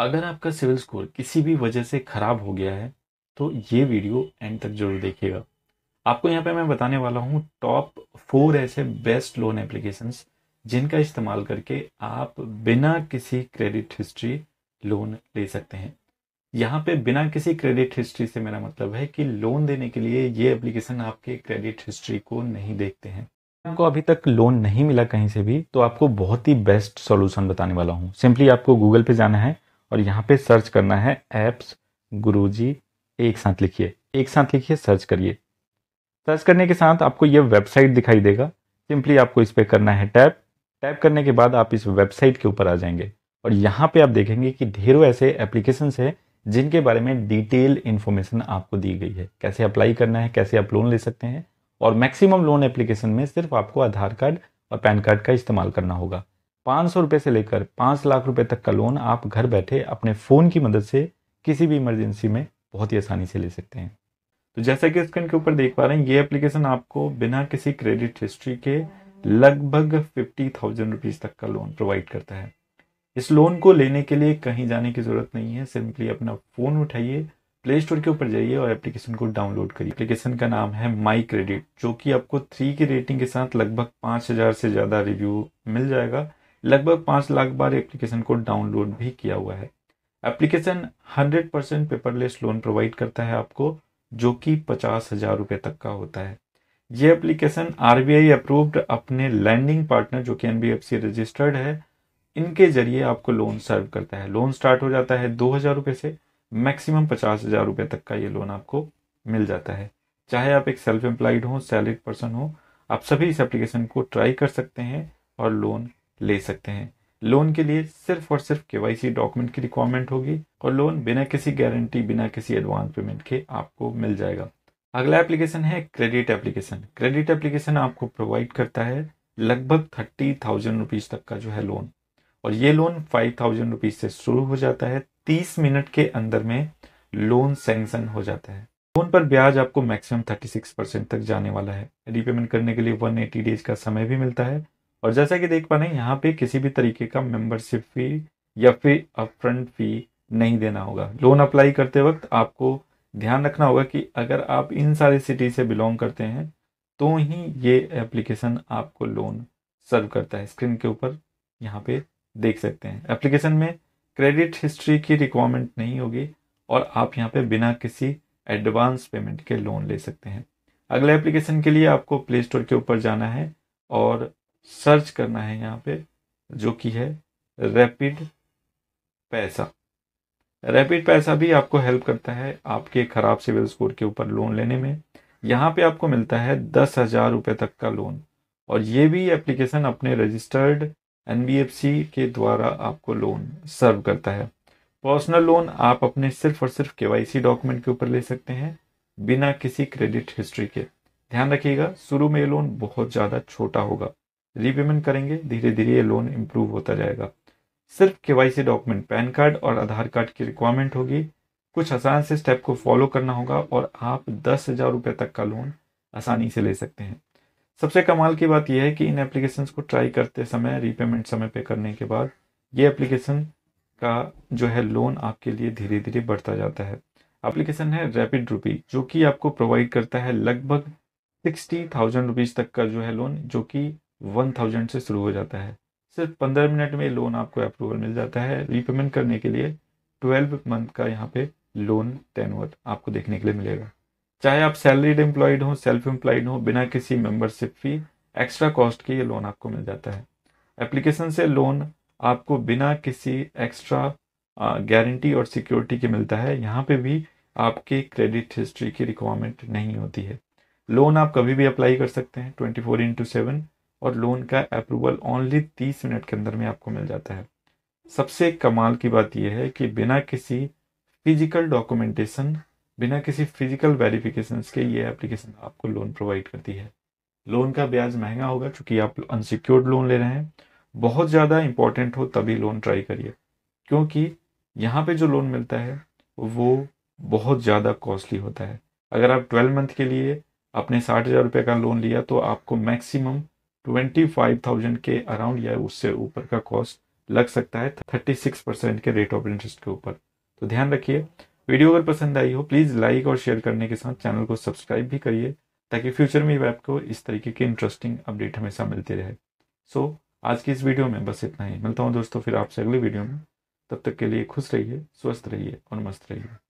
अगर आपका civil score किसी भी वजह से ख़राब हो गया है तो ये वीडियो एंड तक जरूर देखिएगा आपको यहाँ पे मैं बताने वाला हूँ टॉप फोर ऐसे बेस्ट लोन एप्लीकेशंस जिनका इस्तेमाल करके आप बिना किसी क्रेडिट हिस्ट्री लोन ले सकते हैं यहाँ पे बिना किसी क्रेडिट हिस्ट्री से मेरा मतलब है कि लोन देने के लिए ये एप्लीकेशन आपके क्रेडिट हिस्ट्री को नहीं देखते हैं आपको अभी तक लोन नहीं मिला कहीं से भी तो आपको बहुत ही बेस्ट सॉल्यूशन बताने वाला हूँ सिंपली आपको गूगल पे जाना है और यहाँ पे सर्च करना है एप्स गुरुजी एक साथ लिखिए एक साथ लिखिए सर्च करिए सर्च करने के साथ आपको ये वेबसाइट दिखाई देगा सिंपली आपको इस पर करना है टैप टैप करने के बाद आप इस वेबसाइट के ऊपर आ जाएंगे और यहाँ पे आप देखेंगे कि ढेरों ऐसे एप्लीकेशंस हैं जिनके बारे में डिटेल इन्फॉर्मेशन आपको दी गई है कैसे अप्लाई करना है कैसे आप लोन ले सकते हैं और मैक्सिमम लोन एप्लीकेशन में सिर्फ आपको आधार कार्ड और पैन कार्ड का इस्तेमाल करना होगा पाँच सौ रुपये से लेकर पाँच लाख रुपए तक का लोन आप घर बैठे अपने फ़ोन की मदद से किसी भी इमरजेंसी में बहुत ही आसानी से ले सकते हैं तो जैसा कि स्क्रीन के ऊपर देख पा रहे हैं ये एप्लीकेशन आपको बिना किसी क्रेडिट हिस्ट्री के लगभग फिफ्टी थाउजेंड रुपीज़ तक का लोन प्रोवाइड करता है इस लोन को लेने के लिए कहीं जाने की ज़रूरत नहीं है सिंपली अपना फ़ोन उठाइए प्ले स्टोर के ऊपर जाइए और एप्लीकेशन को डाउनलोड करिए एप्लीकेशन का नाम है माई क्रेडिट जो कि आपको थ्री की रेटिंग के साथ लगभग पाँच हज़ार से ज़्यादा रिव्यू मिल जाएगा लगभग पाँच लाख बार एप्लीकेशन को डाउनलोड भी किया हुआ है application hundred percent paperless loan provide करता है आपको जो कि पचास हजार रुपये तक का होता है ये एप्लीकेशन आर अप्रूव्ड अपने लैंडिंग पार्टनर जो कि एन रजिस्टर्ड है इनके जरिए आपको लोन सर्व करता है लोन स्टार्ट हो जाता है दो हज़ार रुपये से मैक्सिमम पचास हज़ार रुपये तक का ये लोन आपको मिल जाता है चाहे आप एक सेल्फ एम्प्लॉयड हो सैलरी पर्सन हो आप सभी इस एप्लीकेशन को ट्राई कर सकते हैं और लोन ले सकते हैं लोन के लिए सिर्फ और सिर्फ के डॉक्यूमेंट की रिक्वायरमेंट होगी और लोन बिना किसी गारंटी बिना किसी एडवांस पेमेंट के आपको मिल जाएगा अगला एप्लीकेशन है क्रेडिट एप्लीकेशन क्रेडिट एप्लीकेशन आपको प्रोवाइड करता है लगभग थर्टी थाउजेंड रुपीज तक का जो है लोन और ये लोन फाइव थाउजेंड रुपीज से शुरू हो जाता है तीस मिनट के अंदर में लोन सेंक्शन हो जाता है लोन पर ब्याज आपको मैक्सिमम थर्टी सिक्स परसेंट तक जाने वाला है रीपेमेंट करने के लिए वन एटी डेज का समय भी मिलता है और जैसा कि देख पा रहे हैं यहाँ पे किसी भी तरीके का मेंबरशिप फी या फिर अपफ्रंट फी नहीं देना होगा लोन अप्लाई करते वक्त आपको ध्यान रखना होगा कि अगर आप इन सारी सिटी से बिलोंग करते हैं तो ही ये एप्लीकेशन आपको लोन सर्व करता है स्क्रीन के ऊपर यहाँ पे देख सकते हैं एप्लीकेशन में क्रेडिट हिस्ट्री की रिक्वायरमेंट नहीं होगी और आप यहाँ पे बिना किसी एडवांस पेमेंट के लोन ले सकते हैं अगले एप्लीकेशन के लिए आपको प्ले स्टोर के ऊपर जाना है और सर्च करना है यहाँ पे जो कि है रैपिड पैसा रैपिड पैसा भी आपको हेल्प करता है आपके ख़राब सिविल स्कोर के ऊपर लोन लेने में यहाँ पे आपको मिलता है दस हज़ार रुपये तक का लोन और ये भी एप्लीकेशन अपने रजिस्टर्ड एन के द्वारा आपको लोन सर्व करता है पर्सनल लोन आप अपने सिर्फ और सिर्फ केवाईसी डॉक्यूमेंट के ऊपर ले सकते हैं बिना किसी क्रेडिट हिस्ट्री के ध्यान रखिएगा शुरू में ये लोन बहुत ज़्यादा छोटा होगा रीपेमेंट करेंगे धीरे धीरे ये लोन इम्प्रूव होता जाएगा सिर्फ के डॉक्यूमेंट पैन कार्ड और आधार कार्ड की रिक्वायरमेंट होगी कुछ आसान से स्टेप को फॉलो करना होगा और आप दस हज़ार रुपये तक का लोन आसानी से ले सकते हैं सबसे कमाल की बात यह है कि इन एप्लीकेशन को ट्राई करते समय रीपेमेंट समय पे करने के बाद ये एप्लीकेशन का जो है लोन आपके लिए धीरे धीरे बढ़ता जाता है एप्लीकेशन है रैपिड रूपी जो कि आपको प्रोवाइड करता है लगभग सिक्सटी थाउजेंड रुपीज़ तक का जो है लोन जो कि वन थाउजेंड से शुरू हो जाता है सिर्फ पंद्रह मिनट में लोन आपको अप्रूवल मिल जाता है रीपेमेंट करने के लिए ट्वेल्व मंथ का यहाँ पे लोन टेनवर आपको देखने के लिए मिलेगा चाहे आप सैलरीड एम्प्लॉयड हो सेल्फ एम्प्लॉयड हो बिना किसी मेंबरशिप फी एक्स्ट्रा कॉस्ट के ये लोन आपको मिल जाता है एप्लीकेशन से लोन आपको बिना किसी एक्स्ट्रा गारंटी और सिक्योरिटी के मिलता है यहाँ पे भी आपके क्रेडिट हिस्ट्री की रिक्वायरमेंट नहीं होती है लोन आप कभी भी अप्लाई कर सकते हैं ट्वेंटी फोर इंटू सेवन और लोन का अप्रूवल ओनली तीस मिनट के अंदर में आपको मिल जाता है सबसे कमाल की बात यह है कि बिना किसी फिजिकल डॉक्यूमेंटेशन बिना किसी फिजिकल वेरिफिकेशन के ये एप्लीकेशन आपको लोन प्रोवाइड करती है लोन का ब्याज महंगा होगा क्योंकि आप अनसिक्योर्ड लोन ले रहे हैं बहुत ज़्यादा इंपॉर्टेंट हो तभी लोन ट्राई करिए क्योंकि यहाँ पे जो लोन मिलता है वो बहुत ज़्यादा कॉस्टली होता है अगर आप ट्वेल्व मंथ के लिए आपने साठ हज़ार रुपये का लोन लिया तो आपको मैक्सिमम 25,000 के अराउंड या उससे ऊपर का कॉस्ट लग सकता है 36 परसेंट के रेट ऑफ इंटरेस्ट के ऊपर तो ध्यान रखिए वीडियो अगर पसंद आई हो प्लीज़ लाइक और शेयर करने के साथ चैनल को सब्सक्राइब भी करिए ताकि फ्यूचर में भी आपको इस तरीके की इंटरेस्टिंग अपडेट हमेशा मिलती रहे सो so, आज की इस वीडियो में बस इतना ही मिलता हूँ दोस्तों फिर आपसे अगली वीडियो में तब तक के लिए खुश रहिए स्वस्थ रहिए और मस्त रहिए